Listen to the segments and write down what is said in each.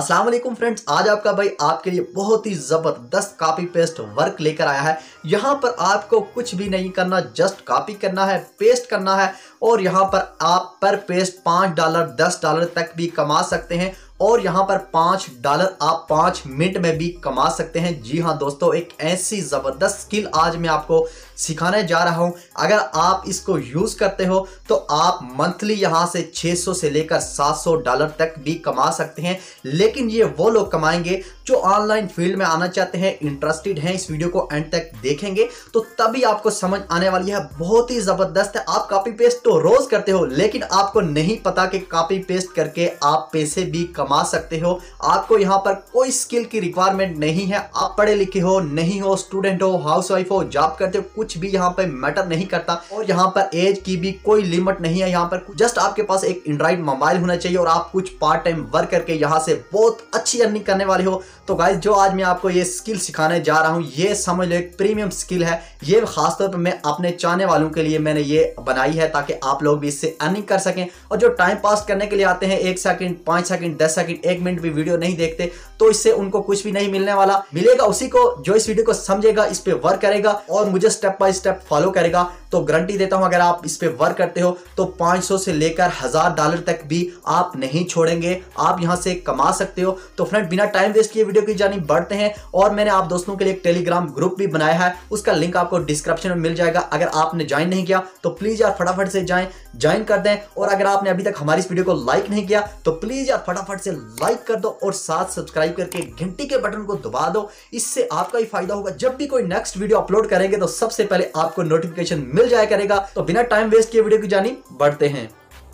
अस्सलाम वालेकुम फ्रेंड्स आज आपका भाई आपके लिए बहुत ही ज़बरदस्त कॉपी पेस्ट वर्क लेकर आया है यहाँ पर आपको कुछ भी नहीं करना जस्ट कॉपी करना है पेस्ट करना है और यहाँ पर आप पर पेस्ट पाँच डॉलर दस डॉलर तक भी कमा सकते हैं और यहां पर पांच डॉलर आप पांच मिनट में भी कमा सकते हैं जी हाँ दोस्तों एक ऐसी ज़बरदस्त स्किल आज मैं आपको सिखाने जा रहा हूं अगर आप इसको यूज़ करते हो तो आप मंथली यहां से 600 से लेकर 700 डॉलर तक भी कमा सकते हैं लेकिन ये वो लोग कमाएंगे जो ऑनलाइन फील्ड में आना चाहते हैं इंटरेस्टेड हैं इस वीडियो को एंड तक देखेंगे तो तभी आपको समझ आने वाली है बहुत ही ज़बरदस्त है आप कापी पेस्ट तो रोज़ करते हो लेकिन आपको नहीं पता कि कापी पेस्ट करके आप पैसे भी कमा कमा सकते हो आपको यहाँ पर कोई स्किल की रिक्वायरमेंट नहीं है आप पढ़े लिखे हो नहीं हो स्टूडेंट हो हाउस वाइफ हो जॉब करते हो कुछ भी यहाँ पर मैटर नहीं करता और यहाँ पर एज की भी कोई लिमिट नहीं है यहाँ पर जस्ट आपके पास एक एंड्राइड मोबाइल होना चाहिए और आप कुछ पार्ट टाइम वर्क करके यहाँ से बहुत अच्छी अर्निंग करने वाले हो तो गाइज जो आज मैं आपको ये स्किल सिखाने जा रहा हूँ ये समझ लो एक प्रीमियम स्किल है ये खासतौर पर मैं अपने चाहने वालों के लिए मैंने ये बनाई है ताकि आप लोग भी इससे अर्निंग कर सकें और जो टाइम पास करने के लिए आते हैं एक सेकेंड पाँच सेकेंड दस सेकंड एक मिनट भी वीडियो नहीं देखते तो इससे उनको कुछ भी नहीं मिलने वाला मिलेगा उसी को जो इस वीडियो को समझेगा इस पर वर्क करेगा और मुझे स्टेप बाय स्टेप फॉलो करेगा तो गारंटी देता हूं अगर आप इस पर वर्क करते हो तो 500 से लेकर हज़ार डॉलर तक भी आप नहीं छोड़ेंगे आप यहां से कमा सकते हो तो फ्रेंड बिना टाइम वेस्ट किए वीडियो की जानी बढ़ते हैं और मैंने आप दोस्तों के लिए एक टेलीग्राम ग्रुप भी बनाया है उसका लिंक आपको डिस्क्रिप्शन में मिल जाएगा अगर आपने ज्वाइन नहीं किया तो प्लीज़ यार फटाफट से ज्वाइन ज्वाइन कर दें और अगर आपने अभी तक हमारी इस वीडियो को लाइक नहीं किया तो प्लीज़ यार फटाफट से लाइक कर दो और साथ सब्सक्राइब करके घंटी के बटन को दबा दो इससे आपका ही फायदा होगा जब भी कोई नेक्स्ट वीडियो अपलोड करेंगे तो सबसे पहले आपको नोटिफिकेशन मिल मिल जाया करेगा तो बिना टाइम वेस्ट किए वीडियो की जानी बढ़ते हैं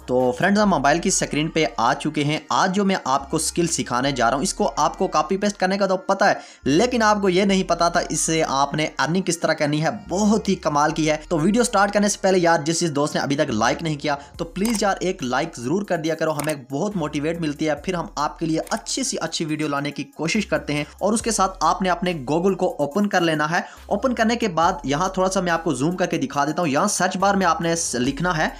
तो फ्रेंड्स हम मोबाइल की स्क्रीन पे आ चुके हैं आज जो मैं आपको स्किल सिखाने जा रहा हूँ इसको आपको कॉपी पेस्ट करने का तो पता है लेकिन आपको ये नहीं पता था इससे आपने अर्निंग किस तरह करनी है बहुत ही कमाल की है तो वीडियो स्टार्ट करने से पहले यार जिस जिस दोस्त ने अभी तक लाइक नहीं किया तो प्लीज़ यार एक लाइक ज़रूर कर दिया करो हमें बहुत मोटिवेट मिलती है फिर हम आपके लिए अच्छी सी अच्छी वीडियो लाने की कोशिश करते हैं और उसके साथ आपने अपने गूगल को ओपन कर लेना है ओपन करने के बाद यहाँ थोड़ा सा मैं आपको जूम करके दिखा देता हूँ यहाँ सर्च बार में आपने लिखना है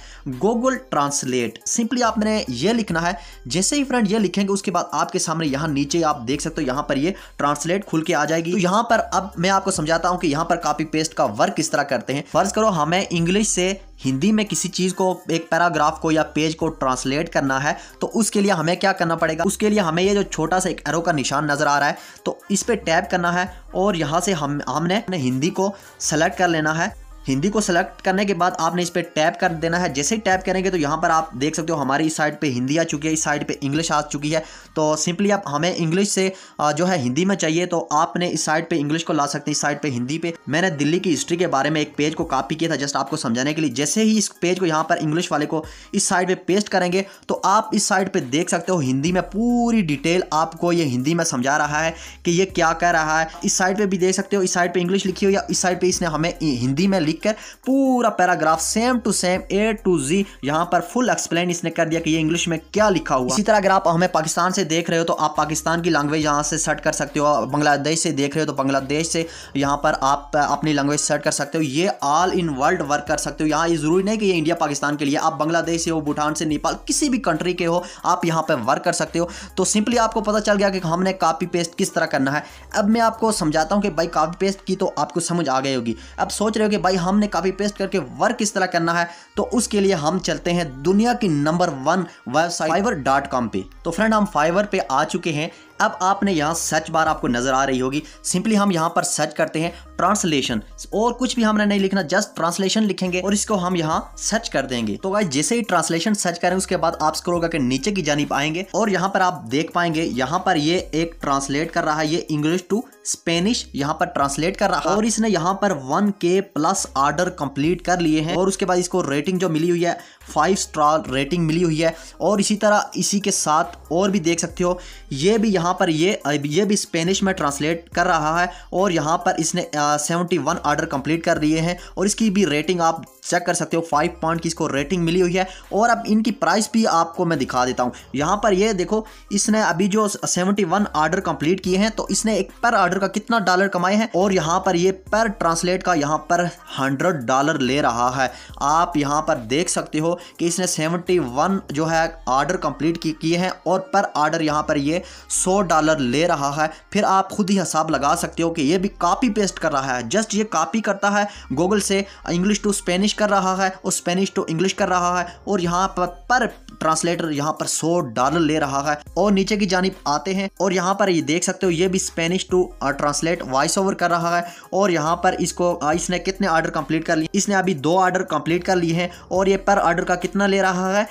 गूगल ट्रांसलेट लेट सिंपली आप मैंने ये लिखना है जैसे ही फ्रेंड ये लिखेंगे उसके बाद आपके सामने यहाँ नीचे आप देख सकते हो यहाँ पर ये ट्रांसलेट खुल के आ जाएगी तो यहाँ पर अब मैं आपको समझाता हूँ कि यहाँ पर कॉपी पेस्ट का वर्क किस तरह करते हैं फर्ज करो हमें इंग्लिश से हिंदी में किसी चीज़ को एक पैराग्राफ को या पेज को ट्रांसलेट करना है तो उसके लिए हमें क्या करना पड़ेगा उसके लिए हमें ये जो छोटा सा एक एरो का निशान नज़र आ रहा है तो इस पर टैप करना है और यहाँ से हम हमने हिंदी को सेलेक्ट कर लेना है हिंदी को सेलेक्ट करने के बाद आपने इस पर टैप कर देना है जैसे ही टैप करेंगे तो यहाँ पर आप देख सकते हो हमारी इस साइड पे हिंदी आ चुकी है इस साइड पे इंग्लिश आ चुकी है तो सिंपली आप हमें इंग्लिश से जो है हिंदी में चाहिए तो आपने इस साइड पे इंग्लिश को ला सकते हैं इस साइड पे हिंदी पे मैंने दिल्ली की हिस्ट्री के बारे में एक पेज को कॉपी किया था जस्ट आपको समझाने के लिए जैसे ही इस पेज को यहाँ पर इंग्लिश वाले को इस साइड पे पेस्ट करेंगे तो आप इस साइड पर देख सकते हो हिंदी में पूरी डिटेल आपको ये हिंदी में समझा रहा है कि ये क्या कह रहा है इस साइड पर भी देख सकते हो इस साइड पर इंग्लिश लिखी हो या इस साइड पर इसने हमें हिंदी में लिखकर पूरा paragraph same to same A to Z यहाँ पर फुल एक्सप्लेन इसने कर दिया कि ये इंग्लिश में क्या लिखा हुआ इसी तरह अगर आप हमें पाकिस्तान से देख रहे हो तो आप पाकिस्तान की लैंग्वेज यहाँ से सर्ट कर सकते हो बांग्लादेश से देख रहे हो तो बांग्लादेश से यहाँ पर आप अपनी लैंग्वेज सर्ट कर सकते हो ये ऑल इन वर्ल्ड वर्क कर सकते हो यहाँ ये ज़रूरी नहीं कि ये इंडिया पाकिस्तान के लिए आप बांग्लादेश से हो भूटान से नेपाल किसी भी कंट्री के हो आप यहाँ पर वर्क कर सकते हो तो सिंपली आपको पता चल गया कि हमने कापी पेस्ट किस तरह करना है अब मैं आपको समझाता हूँ कि भाई कापी पेस्ट की तो आपको समझ आ गई होगी अब सोच रहे हो कि भाई हमने काफ़ी पेस्ट करके वर्क किस तरह करना है तो उसके लिए हम चलते हैं दुनिया की number one website Fiverr dot com पे तो फ्रेंड हम फाइवर पे आ चुके हैं अब आपने यहाँ सर्च बार आपको नज़र आ रही होगी सिंपली हम यहाँ पर सर्च करते हैं ट्रांसलेशन और कुछ भी हमने नहीं लिखना जस्ट ट्रांसलेशन लिखेंगे और इसको हम यहाँ सर्च कर देंगे तो भाई जैसे ही ट्रांसलेशन सर्च करें उसके बाद आप स्क्रोल करके नीचे की जानी पाएंगे और यहाँ पर आप देख पाएंगे यहाँ पर ये एक ट्रांसलेट कर रहा है ये इंग्लिश टू स्पेनिश यहाँ पर ट्रांसलेट कर रहा है और इसने यहाँ पर वन के प्लस ऑर्डर कंप्लीट कर लिए हैं और उसके बाद इसको रेटिंग जो मिली हुई है फाइव स्टार रेटिंग मिली हुई है और इसी तरह इसी के साथ और भी देख सकते हो ये भी यहाँ यहाँ पर ये ये भी स्पेनिश में ट्रांसलेट कर रहा है और यहाँ पर इसने सेवेंटी वन ऑर्डर कंप्लीट कर दिए हैं और इसकी भी रेटिंग आप चेक कर सकते हो फाइव पॉइंट की इसको रेटिंग मिली हुई है और अब इनकी प्राइस भी आपको मैं दिखा देता हूँ यहाँ पर ये देखो इसने अभी जो सेवेंटी वन ऑर्डर कंप्लीट किए हैं तो इसने एक पर ऑर्डर का कितना डॉलर कमाए हैं और यहाँ पर ये पर ट्रांसलेट का यहाँ पर हंड्रेड डॉलर ले रहा है आप यहाँ पर देख सकते हो कि इसने सेवेंटी वन जो है ऑर्डर कम्प्लीट किए हैं और पर ऑर्डर यहाँ पर ये सौ सौ डॉलर ले रहा है फिर आप खुद ही हिसाब लगा सकते हो कि ये भी कापी पेस्ट कर रहा है जस्ट ये कापी करता है गूगल से इंग्लिश टू स्पेनिश कर रहा है और स्पेनिश टू इंग्लिश कर रहा है और यहाँ पर, पर ट्रांसलेटर यहाँ पर सौ डॉलर ले रहा है और नीचे की जानब आते हैं और यहाँ पर ये देख सकते हो ये भी Spanish to translate voice over कर रहा है और यहाँ पर इसको इसने कितने ऑर्डर कंप्लीट कर लिए इसने अभी दो ऑर्डर कंप्लीट कर लिए हैं और ये पर ऑर्डर का कितना ले रहा है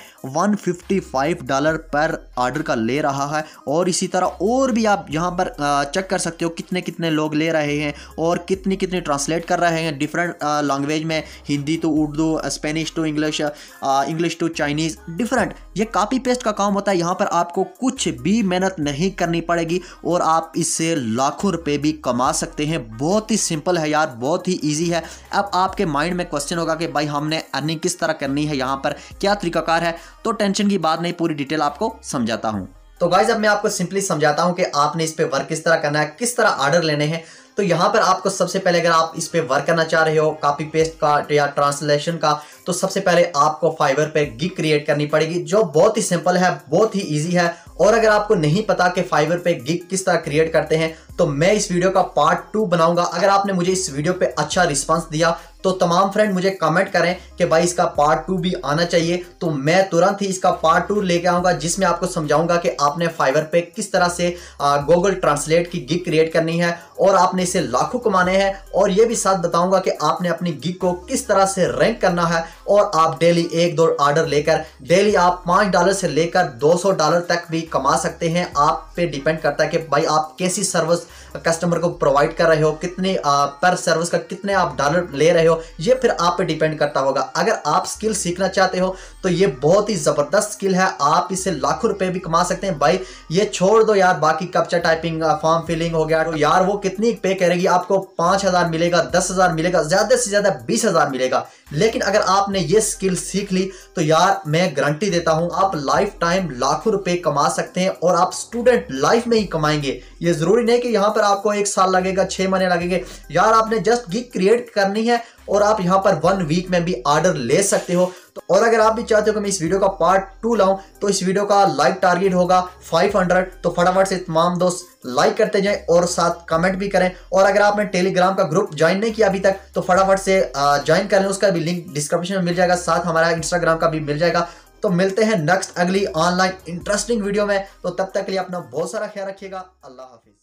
फाइव डॉलर पर ऑर्डर का ले रहा है और इसी तरह और भी आप यहाँ पर चेक कर सकते हो कितने कितने लोग ले रहे हैं और कितनी कितनी ट्रांसलेट कर रहे हैं डिफरेंट लैंग्वेज में Hindi to Urdu Spanish to English English to Chinese different ये कापी पेस्ट का काम होता है यहाँ पर आपको कुछ भी मेहनत नहीं करनी पड़ेगी और आप इससे लाखों रुपए भी कमा सकते हैं बहुत ही सिंपल है यार बहुत ही ईजी है अब आपके माइंड में क्वेश्चन होगा कि भाई हमने अर्निंग किस तरह करनी है यहाँ पर क्या तरीकाकार है तो टेंशन की बात नहीं पूरी डिटेल आपको समझाता हूँ तो गाइज अब मैं आपको सिंपली समझाता हूँ कि आपने इस पर वर्क किस तरह करना है किस तरह ऑर्डर लेने हैं तो यहाँ पर आपको सबसे पहले अगर आप इस पर वर्क करना चाह रहे हो कापी पेस्ट का या ट्रांसलेशन का तो सबसे पहले आपको फाइबर पर गिग क्रिएट करनी पड़ेगी जो बहुत ही सिंपल है बहुत ही ईजी है और अगर आपको नहीं पता कि फाइबर पे गिग किस तरह क्रिएट करते हैं तो मैं इस वीडियो का पार्ट टू बनाऊंगा अगर आपने मुझे इस वीडियो पे अच्छा रिस्पांस दिया तो तमाम फ्रेंड मुझे कमेंट करें कि भाई इसका पार्ट टू भी आना चाहिए तो मैं तुरंत ही इसका पार्ट टू लेके आऊँगा जिसमें आपको समझाऊंगा कि आपने फाइवर पे किस तरह से गूगल ट्रांसलेट की गिग क्रिएट करनी है और आपने इसे लाखों कमाने हैं और ये भी साथ बताऊंगा कि आपने अपनी गिग को किस तरह से रैंक करना है और आप डेली एक दो ऑर्डर लेकर डेली आप पाँच डॉलर से लेकर दो डॉलर तक भी कमा सकते हैं आप पे डिपेंड करता है कि भाई आप कैसी सर्विस कस्टमर को प्रोवाइड कर रहे हो कितने पर सर्विस का कितने आप डॉलर ले रहे हो ये फिर आप पे डिपेंड करता होगा अगर आप स्किल सीखना चाहते हो तो ये बहुत ही ज़बरदस्त स्किल है आप इसे लाखों रुपए भी कमा सकते हैं भाई ये छोड़ दो यार बाकी कप्चा टाइपिंग फॉर्म फिलिंग हो गया तो यार वो कितनी पे करेगी आपको पाँच मिलेगा दस मिलेगा ज़्यादा से ज़्यादा बीस मिलेगा लेकिन अगर आपने ये स्किल सीख ली तो यार मैं गारंटी देता हूं आप लाइफ टाइम लाखों रुपए कमा सकते हैं और आप स्टूडेंट लाइफ में ही कमाएंगे ये जरूरी नहीं कि यहाँ पर आपको एक साल लगेगा छः महीने लगेंगे यार आपने जस्ट गिग क्रिएट करनी है और आप यहाँ पर वन वीक में भी ऑर्डर ले सकते हो तो और अगर आप भी चाहते हो कि मैं इस वीडियो का पार्ट टू लाऊं तो इस वीडियो का लाइक टारगेट होगा 500 तो फटाफट से तमाम दोस्त लाइक करते जाएं और साथ कमेंट भी करें और अगर आपने टेलीग्राम का ग्रुप ज्वाइन नहीं किया अभी तक तो फटाफट से ज्वाइन कर लें उसका भी लिंक डिस्क्रिप्शन में मिल जाएगा साथ हमारा इंस्टाग्राम का भी मिल जाएगा तो मिलते हैं नेक्स्ट अगली ऑनलाइन इंटरेस्टिंग वीडियो में तो तब तक के लिए अपना बहुत सारा ख्याल रखिएगा अल्लाह हाफिज़